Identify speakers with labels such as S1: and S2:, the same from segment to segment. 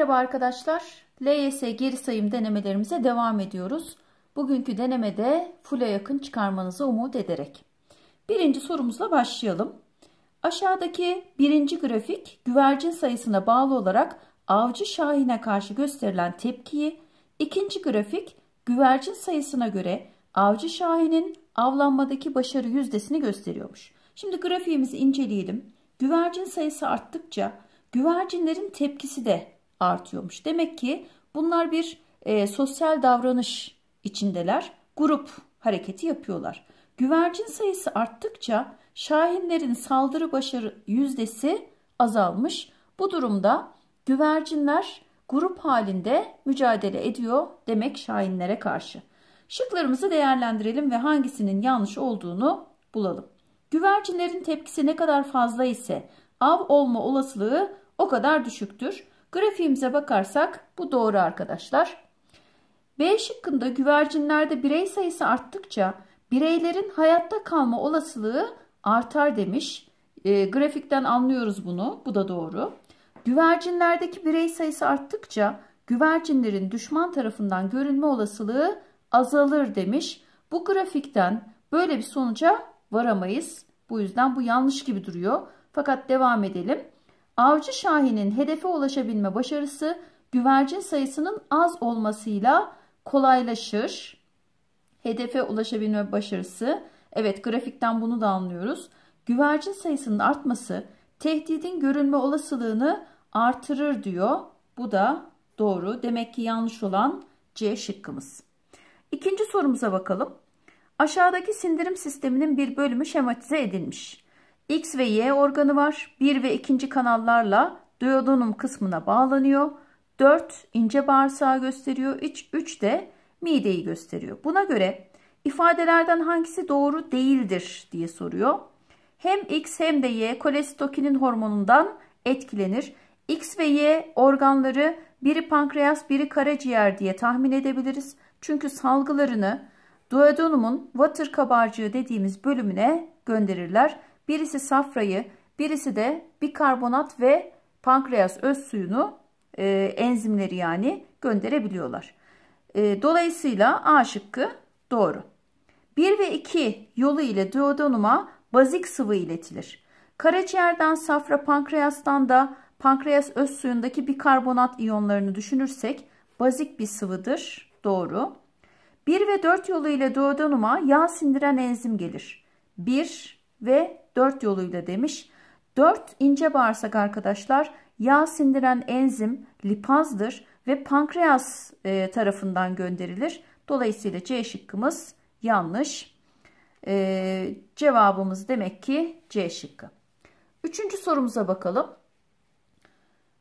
S1: Merhaba arkadaşlar. LYS geri sayım denemelerimize devam ediyoruz. Bugünkü denemede full'e yakın çıkarmanızı umut ederek. Birinci sorumuzla başlayalım. Aşağıdaki birinci grafik güvercin sayısına bağlı olarak avcı şahine karşı gösterilen tepkiyi, ikinci grafik güvercin sayısına göre avcı şahinin avlanmadaki başarı yüzdesini gösteriyormuş. Şimdi grafiğimizi inceleyelim. Güvercin sayısı arttıkça güvercinlerin tepkisi de artıyormuş. Demek ki bunlar bir e, sosyal davranış içindeler. Grup hareketi yapıyorlar. Güvercin sayısı arttıkça şahinlerin saldırı başarı yüzdesi azalmış. Bu durumda güvercinler grup halinde mücadele ediyor demek şahinlere karşı. Şıklarımızı değerlendirelim ve hangisinin yanlış olduğunu bulalım. Güvercinlerin tepkisi ne kadar fazla ise av olma olasılığı o kadar düşüktür. Grafiğimize bakarsak bu doğru arkadaşlar. B şıkkında güvercinlerde birey sayısı arttıkça bireylerin hayatta kalma olasılığı artar demiş. E, grafikten anlıyoruz bunu. Bu da doğru. Güvercinlerdeki birey sayısı arttıkça güvercinlerin düşman tarafından görünme olasılığı azalır demiş. Bu grafikten böyle bir sonuca varamayız. Bu yüzden bu yanlış gibi duruyor. Fakat devam edelim. Avcı Şahin'in hedefe ulaşabilme başarısı güvercin sayısının az olmasıyla kolaylaşır. Hedefe ulaşabilme başarısı, evet grafikten bunu da anlıyoruz. Güvercin sayısının artması tehdidin görünme olasılığını artırır diyor. Bu da doğru. Demek ki yanlış olan C şıkkımız. İkinci sorumuza bakalım. Aşağıdaki sindirim sisteminin bir bölümü şematize edilmiş. X ve Y organı var. 1 ve 2. kanallarla duodenum kısmına bağlanıyor. 4 ince bağırsağı gösteriyor. 3, 3 de mideyi gösteriyor. Buna göre ifadelerden hangisi doğru değildir diye soruyor. Hem X hem de Y kolestokinin hormonundan etkilenir. X ve Y organları biri pankreas biri karaciğer diye tahmin edebiliriz. Çünkü salgılarını duodenumun water kabarcığı dediğimiz bölümüne gönderirler. Birisi safrayı, birisi de bikarbonat ve pankreas öz suyunu e, enzimleri yani gönderebiliyorlar. E, dolayısıyla A şıkkı doğru. 1 ve 2 yolu ile duodenuma bazik sıvı iletilir. Karaciğerden safra pankreastan da pankreas öz suyundaki bikarbonat iyonlarını düşünürsek bazik bir sıvıdır. Doğru. 1 ve 4 yolu ile duodenuma yağ sindiren enzim gelir. 1 ve dört yoluyla demiş. Dört ince bağırsak arkadaşlar yağ sindiren enzim lipazdır ve pankreas e, tarafından gönderilir. Dolayısıyla C şıkkımız yanlış. E, cevabımız demek ki C şıkkı. Üçüncü sorumuza bakalım.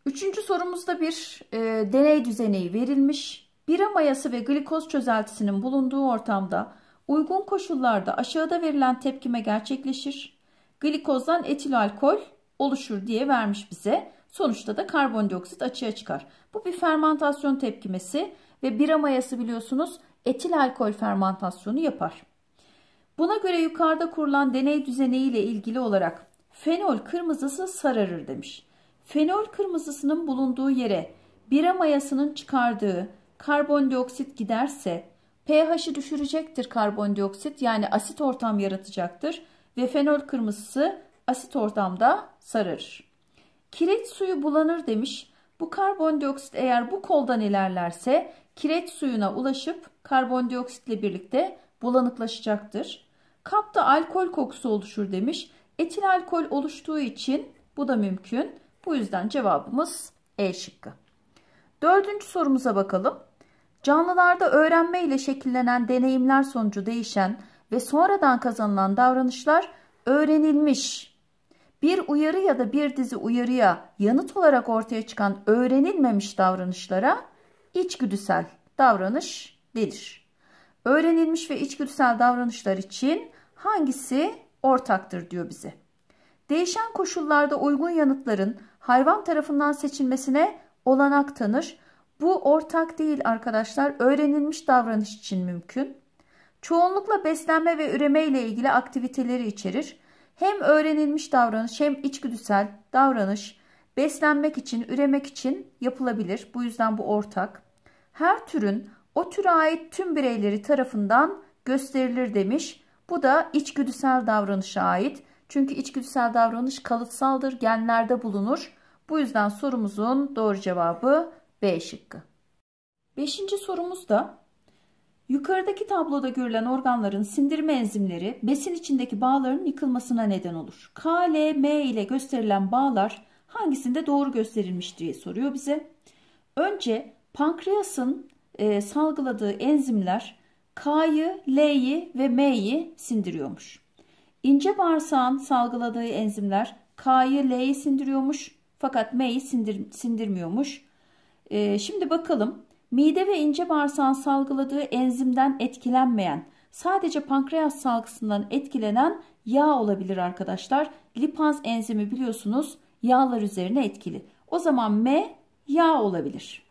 S1: Üçüncü sorumuzda bir e, deney düzeneği verilmiş. Bira mayası ve glikoz çözeltisinin bulunduğu ortamda uygun koşullarda aşağıda verilen tepkime gerçekleşir glikozdan etil alkol oluşur diye vermiş bize. Sonuçta da karbondioksit açığa çıkar. Bu bir fermentasyon tepkimesi ve bira mayası biliyorsunuz etil alkol fermentasyonu yapar. Buna göre yukarıda kurulan deney düzeniyle ilgili olarak fenol kırmızısı sararır demiş. Fenol kırmızısının bulunduğu yere bira mayasının çıkardığı karbondioksit giderse pH'i düşürecektir karbondioksit yani asit ortam yaratacaktır ve fenol kırmızısı asit ortamda sarır. Kireç suyu bulanır demiş. Bu karbondioksit eğer bu koldan ilerlerse kireç suyuna ulaşıp karbondioksitle birlikte bulanıklaşacaktır. Kapta alkol kokusu oluşur demiş. Etil alkol oluştuğu için bu da mümkün. Bu yüzden cevabımız E şıkkı. Dördüncü sorumuza bakalım. Canlılarda öğrenme ile şekillenen deneyimler sonucu değişen ve sonradan kazanılan davranışlar öğrenilmiş. Bir uyarı ya da bir dizi uyarıya yanıt olarak ortaya çıkan öğrenilmemiş davranışlara içgüdüsel davranış denir. Öğrenilmiş ve içgüdüsel davranışlar için hangisi ortaktır diyor bize. Değişen koşullarda uygun yanıtların hayvan tarafından seçilmesine olanak tanır. Bu ortak değil arkadaşlar öğrenilmiş davranış için mümkün. Çoğunlukla beslenme ve üreme ile ilgili aktiviteleri içerir. Hem öğrenilmiş davranış hem içgüdüsel davranış beslenmek için, üremek için yapılabilir. Bu yüzden bu ortak. Her türün o türe ait tüm bireyleri tarafından gösterilir demiş. Bu da içgüdüsel davranışa ait. Çünkü içgüdüsel davranış kalıtsaldır, genlerde bulunur. Bu yüzden sorumuzun doğru cevabı B şıkkı. Beşinci sorumuz da Yukarıdaki tabloda görülen organların sindirme enzimleri besin içindeki bağların yıkılmasına neden olur. K, L, M ile gösterilen bağlar hangisinde doğru gösterilmiş diye soruyor bize. Önce pankreasın e, salgıladığı enzimler K'yı, L'yi ve M'yi sindiriyormuş. İnce bağırsağın salgıladığı enzimler K'yı, L'yi sindiriyormuş fakat M'yi sindir, sindirmiyormuş. E, şimdi bakalım Mide ve ince bağırsağın salgıladığı enzimden etkilenmeyen, sadece pankreas salgısından etkilenen yağ olabilir arkadaşlar. Lipaz enzimi biliyorsunuz yağlar üzerine etkili. O zaman M yağ olabilir.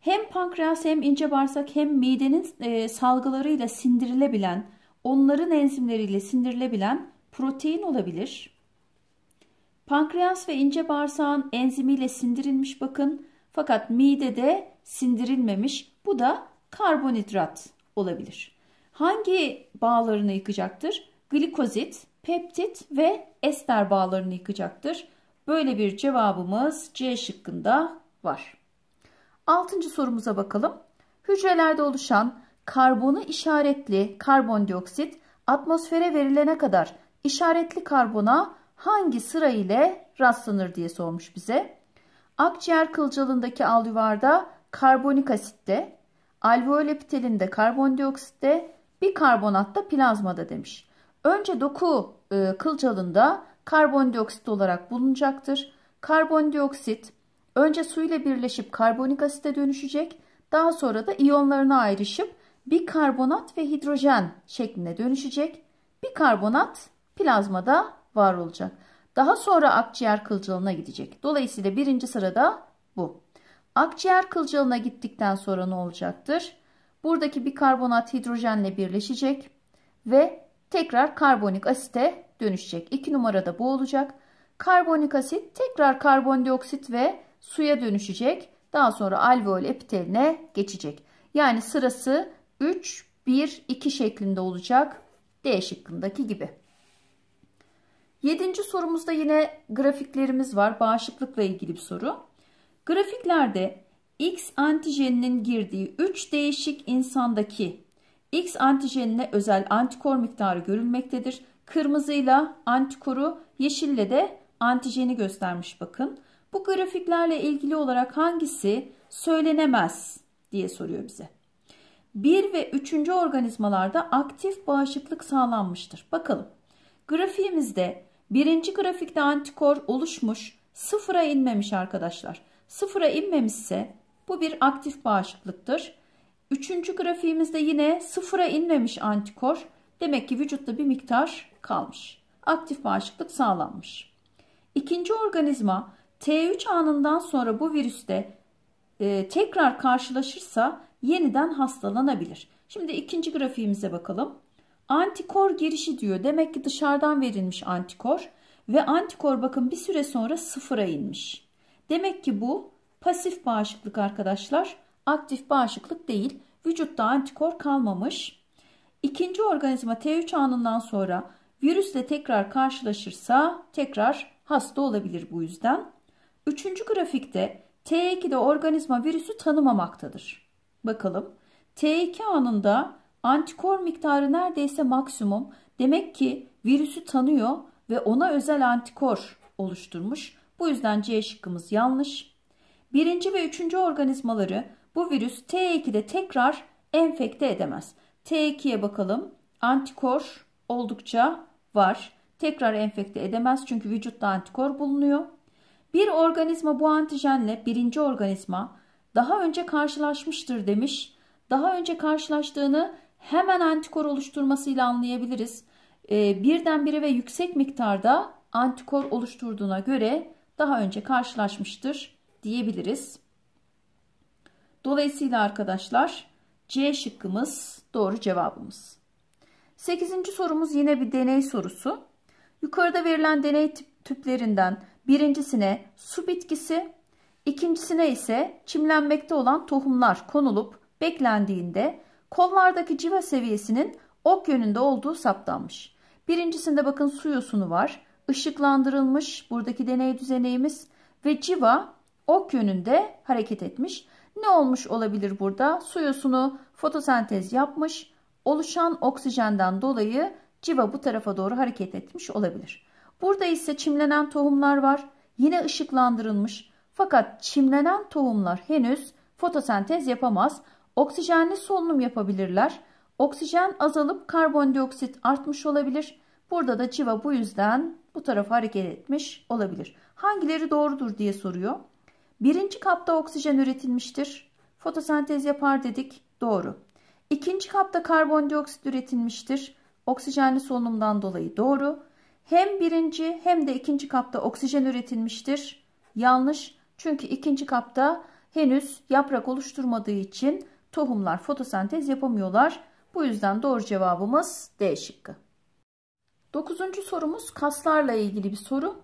S1: Hem pankreas hem ince bağırsak hem midenin e, salgılarıyla sindirilebilen, onların enzimleriyle sindirilebilen protein olabilir. Pankreas ve ince bağırsağın enzimiyle sindirilmiş bakın. Fakat midede sindirilmemiş. Bu da karbonhidrat olabilir. Hangi bağlarını yıkacaktır? Glikozit, peptit ve ester bağlarını yıkacaktır. Böyle bir cevabımız C şıkkında var. Altıncı sorumuza bakalım. Hücrelerde oluşan karbonu işaretli karbondioksit atmosfere verilene kadar işaretli karbona hangi sıra ile rastlanır diye sormuş bize. Akciğer kılcalındaki alüvarda karbonik asitte, alveol epitelinde karbondioksitte, bikarbonatta plazmada demiş. Önce doku e, kılcalında karbondioksit olarak bulunacaktır. Karbondioksit önce su ile birleşip karbonik asite dönüşecek. Daha sonra da iyonlarına ayrışıp karbonat ve hidrojen şeklinde dönüşecek. Bir karbonat plazmada var olacak. Daha sonra akciğer kılcalına gidecek. Dolayısıyla birinci sırada bu. Akciğer kılcalına gittikten sonra ne olacaktır? Buradaki bir karbonat hidrojenle birleşecek ve tekrar karbonik asite dönüşecek. 2 numarada bu olacak. Karbonik asit tekrar karbondioksit ve suya dönüşecek. Daha sonra alveol epiteline geçecek. Yani sırası 3, 1, 2 şeklinde olacak. D şıkkındaki gibi. Yedinci sorumuzda yine grafiklerimiz var. Bağışıklıkla ilgili bir soru. Grafiklerde X antijeninin girdiği 3 değişik insandaki X antijenine özel antikor miktarı görülmektedir. Kırmızıyla antikoru, yeşille de antijeni göstermiş bakın. Bu grafiklerle ilgili olarak hangisi söylenemez diye soruyor bize. 1 ve 3. organizmalarda aktif bağışıklık sağlanmıştır. Bakalım. Grafiğimizde birinci grafikte antikor oluşmuş, sıfıra inmemiş arkadaşlar. Sıfıra inmemişse bu bir aktif bağışıklıktır. Üçüncü grafiğimizde yine sıfıra inmemiş antikor. Demek ki vücutta bir miktar kalmış. Aktif bağışıklık sağlanmış. İkinci organizma T3 anından sonra bu virüste e, tekrar karşılaşırsa yeniden hastalanabilir. Şimdi ikinci grafiğimize bakalım. Antikor girişi diyor. Demek ki dışarıdan verilmiş antikor. Ve antikor bakın bir süre sonra sıfıra inmiş. Demek ki bu pasif bağışıklık arkadaşlar. Aktif bağışıklık değil. Vücutta antikor kalmamış. İkinci organizma T3 anından sonra virüsle tekrar karşılaşırsa tekrar hasta olabilir bu yüzden. Üçüncü grafikte T2'de organizma virüsü tanımamaktadır. Bakalım. T2 anında antikor miktarı neredeyse maksimum. Demek ki virüsü tanıyor ve ona özel antikor oluşturmuş. Bu yüzden C şıkkımız yanlış. Birinci ve üçüncü organizmaları bu virüs T2'de tekrar enfekte edemez. T2'ye bakalım. Antikor oldukça var. Tekrar enfekte edemez çünkü vücutta antikor bulunuyor. Bir organizma bu antijenle birinci organizma daha önce karşılaşmıştır demiş. Daha önce karşılaştığını hemen antikor oluşturmasıyla anlayabiliriz. E, birdenbire ve yüksek miktarda antikor oluşturduğuna göre daha önce karşılaşmıştır diyebiliriz. Dolayısıyla arkadaşlar C şıkkımız doğru cevabımız. 8. sorumuz yine bir deney sorusu. Yukarıda verilen deney tüplerinden birincisine su bitkisi, ikincisine ise çimlenmekte olan tohumlar konulup beklendiğinde kollardaki civa seviyesinin ok yönünde olduğu saptanmış. Birincisinde bakın su yosunu var ışıklandırılmış buradaki deney düzeneğimiz ve civa ok yönünde hareket etmiş. Ne olmuş olabilir burada? Suyosunu fotosentez yapmış. Oluşan oksijenden dolayı civa bu tarafa doğru hareket etmiş olabilir. Burada ise çimlenen tohumlar var. Yine ışıklandırılmış. Fakat çimlenen tohumlar henüz fotosentez yapamaz. Oksijenli solunum yapabilirler. Oksijen azalıp karbondioksit artmış olabilir. Burada da civa bu yüzden bu tarafa hareket etmiş olabilir. Hangileri doğrudur diye soruyor. Birinci kapta oksijen üretilmiştir. Fotosentez yapar dedik. Doğru. İkinci kapta karbondioksit üretilmiştir. Oksijenli solunumdan dolayı doğru. Hem birinci hem de ikinci kapta oksijen üretilmiştir. Yanlış. Çünkü ikinci kapta henüz yaprak oluşturmadığı için tohumlar fotosentez yapamıyorlar. Bu yüzden doğru cevabımız D şıkkı. Dokuzuncu sorumuz kaslarla ilgili bir soru.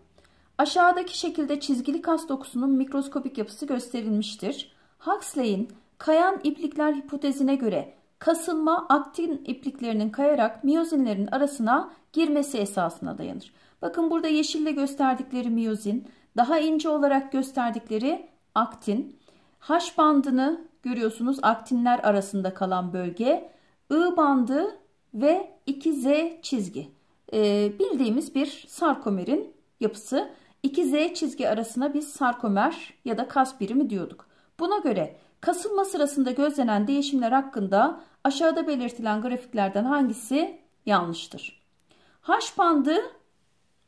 S1: Aşağıdaki şekilde çizgili kas dokusunun mikroskopik yapısı gösterilmiştir. Huxley'in kayan iplikler hipotezine göre kasılma aktin ipliklerinin kayarak miyozinlerin arasına girmesi esasına dayanır. Bakın burada yeşille gösterdikleri miyozin, daha ince olarak gösterdikleri aktin. H bandını görüyorsunuz aktinler arasında kalan bölge, I bandı ve 2Z çizgi e, bildiğimiz bir sarkomerin yapısı. 2Z çizgi arasına biz sarkomer ya da kas birimi diyorduk. Buna göre kasılma sırasında gözlenen değişimler hakkında aşağıda belirtilen grafiklerden hangisi yanlıştır? H bandı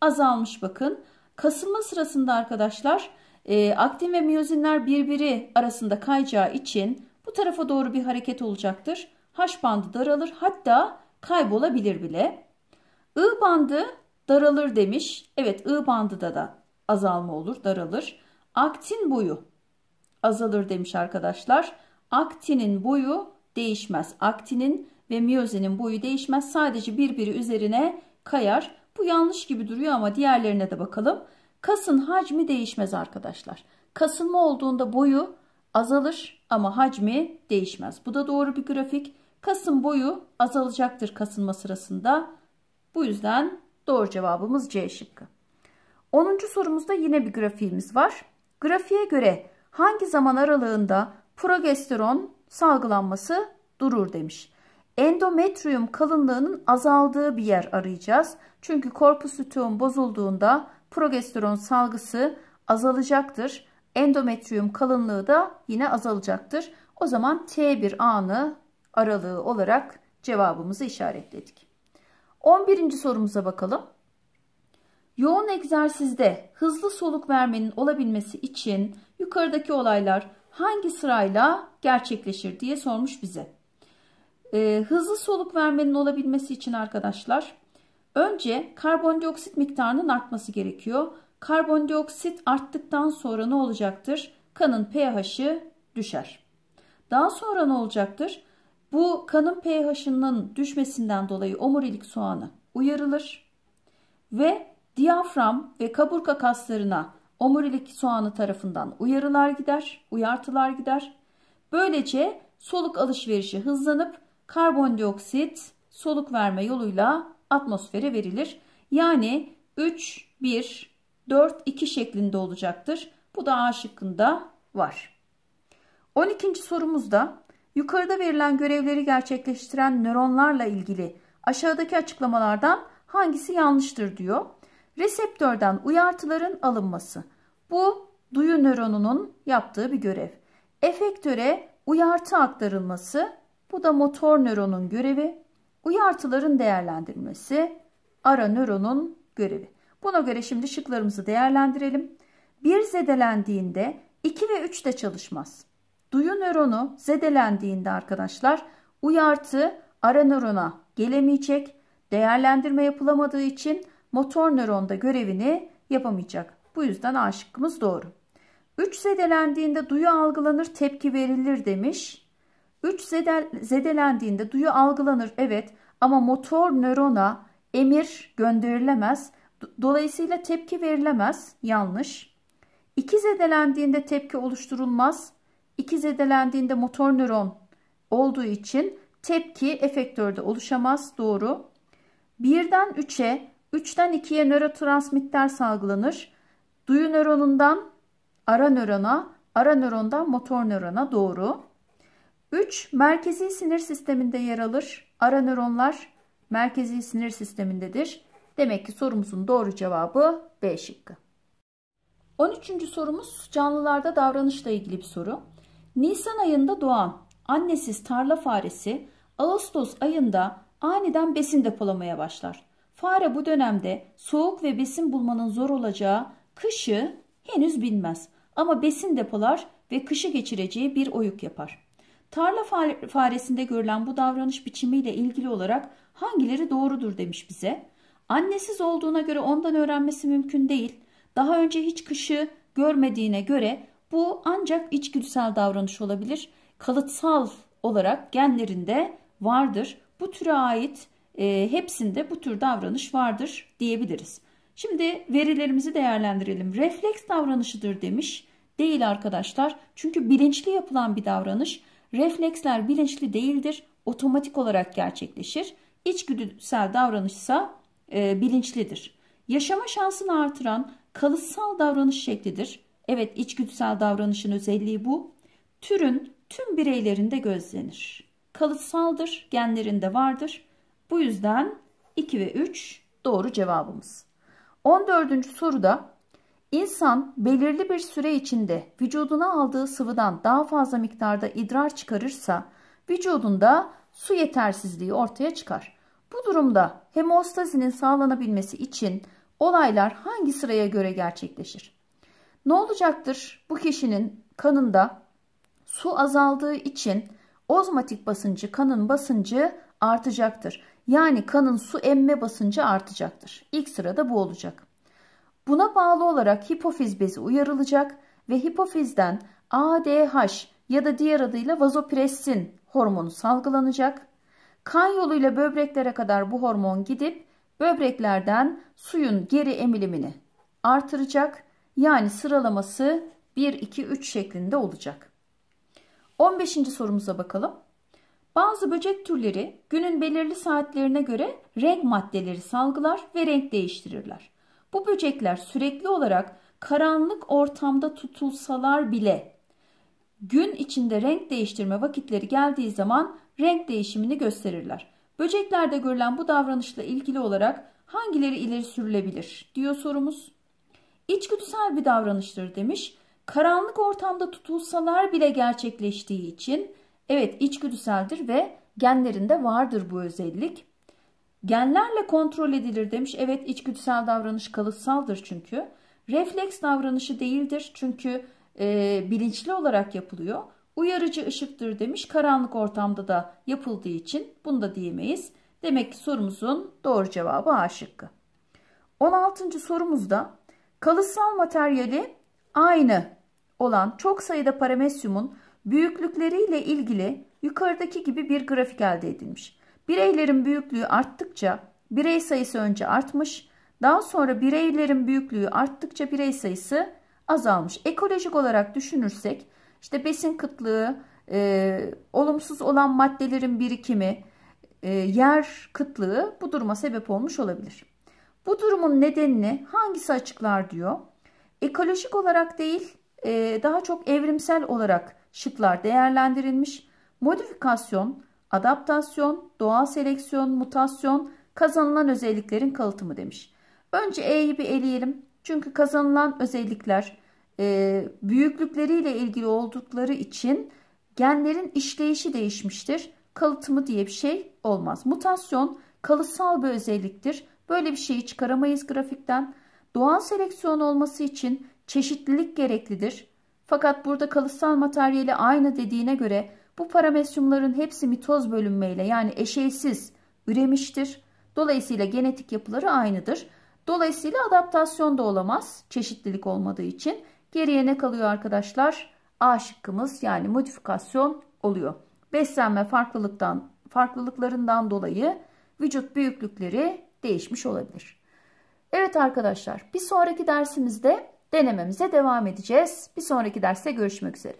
S1: azalmış bakın. Kasılma sırasında arkadaşlar e, aktin ve miyozinler birbiri arasında kayacağı için bu tarafa doğru bir hareket olacaktır. H bandı daralır hatta kaybolabilir bile. I bandı daralır demiş. Evet I bandında da azalma olur daralır. Aktin boyu azalır demiş arkadaşlar. Aktinin boyu değişmez. Aktinin ve miyozinin boyu değişmez. Sadece birbiri üzerine kayar. Bu yanlış gibi duruyor ama diğerlerine de bakalım. Kasın hacmi değişmez arkadaşlar. Kasılma olduğunda boyu azalır ama hacmi değişmez. Bu da doğru bir grafik. Kasın boyu azalacaktır kasılma sırasında. Bu yüzden doğru cevabımız C şıkkı. 10. sorumuzda yine bir grafiğimiz var. Grafiğe göre hangi zaman aralığında progesteron salgılanması durur demiş. Endometrium kalınlığının azaldığı bir yer arayacağız. Çünkü korpus luteum bozulduğunda progesteron salgısı azalacaktır. Endometrium kalınlığı da yine azalacaktır. O zaman T1 anı aralığı olarak cevabımızı işaretledik. 11. sorumuza bakalım. Yoğun egzersizde hızlı soluk vermenin olabilmesi için yukarıdaki olaylar hangi sırayla gerçekleşir diye sormuş bize. Ee, hızlı soluk vermenin olabilmesi için arkadaşlar önce karbondioksit miktarının artması gerekiyor. Karbondioksit arttıktan sonra ne olacaktır? Kanın pH'i düşer. Daha sonra ne olacaktır? Bu kanın pH'ının düşmesinden dolayı omurilik soğanı uyarılır ve diyafram ve kaburga kaslarına omurilik soğanı tarafından uyarılar gider, uyartılar gider. Böylece soluk alışverişi hızlanıp karbondioksit soluk verme yoluyla atmosfere verilir. Yani 3, 1, 4, 2 şeklinde olacaktır. Bu da A şıkkında var. 12. sorumuzda Yukarıda verilen görevleri gerçekleştiren nöronlarla ilgili aşağıdaki açıklamalardan hangisi yanlıştır diyor. Reseptörden uyartıların alınması. Bu duyu nöronunun yaptığı bir görev. Efektöre uyartı aktarılması. Bu da motor nöronun görevi. Uyartıların değerlendirilmesi. Ara nöronun görevi. Buna göre şimdi şıklarımızı değerlendirelim. Bir zedelendiğinde 2 ve 3 de çalışmaz. Duyu nöronu zedelendiğinde arkadaşlar uyartı ara nörona gelemeyecek. Değerlendirme yapılamadığı için motor nöronda görevini yapamayacak. Bu yüzden A şıkkımız doğru. 3 zedelendiğinde duyu algılanır tepki verilir demiş. 3 zedel, zedelendiğinde duyu algılanır evet ama motor nörona emir gönderilemez. Dolayısıyla tepki verilemez. Yanlış. 2 zedelendiğinde tepki oluşturulmaz. İki zedelendiğinde motor nöron olduğu için tepki efektörde oluşamaz. Doğru. 1'den 3'e, 3'ten 2'ye nörotransmitter salgılanır. Duyu nöronundan ara nörona, ara nörondan motor nörona doğru. 3. Merkezi sinir sisteminde yer alır. Ara nöronlar merkezi sinir sistemindedir. Demek ki sorumuzun doğru cevabı B şıkkı. 13. sorumuz canlılarda davranışla ilgili bir soru. Nisan ayında doğan annesiz tarla faresi Ağustos ayında aniden besin depolamaya başlar. Fare bu dönemde soğuk ve besin bulmanın zor olacağı kışı henüz bilmez ama besin depolar ve kışı geçireceği bir oyuk yapar. Tarla faresinde görülen bu davranış biçimiyle ilgili olarak hangileri doğrudur demiş bize. Annesiz olduğuna göre ondan öğrenmesi mümkün değil. Daha önce hiç kışı görmediğine göre bu ancak içgüdüsel davranış olabilir. Kalıtsal olarak genlerinde vardır. Bu türe ait e, hepsinde bu tür davranış vardır diyebiliriz. Şimdi verilerimizi değerlendirelim. Refleks davranışıdır demiş. Değil arkadaşlar. Çünkü bilinçli yapılan bir davranış. Refleksler bilinçli değildir. Otomatik olarak gerçekleşir. İçgüdüsel davranışsa e, bilinçlidir. Yaşama şansını artıran kalıtsal davranış şeklidir. Evet içgüdüsel davranışın özelliği bu. Türün tüm bireylerinde gözlenir. Kalıtsaldır, genlerinde vardır. Bu yüzden 2 ve 3 doğru cevabımız. 14. soruda insan belirli bir süre içinde vücuduna aldığı sıvıdan daha fazla miktarda idrar çıkarırsa vücudunda su yetersizliği ortaya çıkar. Bu durumda hemostazinin sağlanabilmesi için olaylar hangi sıraya göre gerçekleşir? Ne olacaktır? Bu kişinin kanında su azaldığı için ozmatik basıncı, kanın basıncı artacaktır. Yani kanın su emme basıncı artacaktır. İlk sırada bu olacak. Buna bağlı olarak hipofiz bezi uyarılacak ve hipofizden ADH ya da diğer adıyla vazopressin hormonu salgılanacak. Kan yoluyla böbreklere kadar bu hormon gidip böbreklerden suyun geri emilimini artıracak yani sıralaması 1, 2, 3 şeklinde olacak. 15. sorumuza bakalım. Bazı böcek türleri günün belirli saatlerine göre renk maddeleri salgılar ve renk değiştirirler. Bu böcekler sürekli olarak karanlık ortamda tutulsalar bile gün içinde renk değiştirme vakitleri geldiği zaman renk değişimini gösterirler. Böceklerde görülen bu davranışla ilgili olarak hangileri ileri sürülebilir diyor sorumuz içgüdüsel bir davranıştır demiş. Karanlık ortamda tutulsalar bile gerçekleştiği için evet içgüdüseldir ve genlerinde vardır bu özellik. Genlerle kontrol edilir demiş. Evet içgüdüsel davranış kalıtsaldır çünkü. Refleks davranışı değildir çünkü e, bilinçli olarak yapılıyor. Uyarıcı ışıktır demiş. Karanlık ortamda da yapıldığı için bunu da diyemeyiz. Demek ki sorumuzun doğru cevabı A şıkkı. 16. sorumuzda Kalıtsal materyali aynı olan çok sayıda paramesyumun büyüklükleriyle ilgili yukarıdaki gibi bir grafik elde edilmiş. Bireylerin büyüklüğü arttıkça birey sayısı önce artmış, daha sonra bireylerin büyüklüğü arttıkça birey sayısı azalmış. Ekolojik olarak düşünürsek işte besin kıtlığı, e, olumsuz olan maddelerin birikimi, e, yer kıtlığı bu duruma sebep olmuş olabilir. Bu durumun nedenini hangisi açıklar diyor. Ekolojik olarak değil e, daha çok evrimsel olarak şıklar değerlendirilmiş. Modifikasyon, adaptasyon, doğal seleksiyon, mutasyon kazanılan özelliklerin kalıtımı demiş. Önce E'yi bir eleyelim. Çünkü kazanılan özellikler e, büyüklükleriyle ilgili oldukları için genlerin işleyişi değişmiştir. Kalıtımı diye bir şey olmaz. Mutasyon kalıtsal bir özelliktir. Böyle bir şeyi çıkaramayız grafikten. Doğal seleksiyon olması için çeşitlilik gereklidir. Fakat burada kalıtsal materyali aynı dediğine göre bu paramesyumların hepsi mitoz bölünmeyle yani eşeysiz üremiştir. Dolayısıyla genetik yapıları aynıdır. Dolayısıyla adaptasyon da olamaz çeşitlilik olmadığı için. Geriye ne kalıyor arkadaşlar? A şıkkımız yani modifikasyon oluyor. Beslenme farklılıktan, farklılıklarından dolayı vücut büyüklükleri değişmiş olabilir. Evet arkadaşlar bir sonraki dersimizde denememize devam edeceğiz. Bir sonraki derste görüşmek üzere.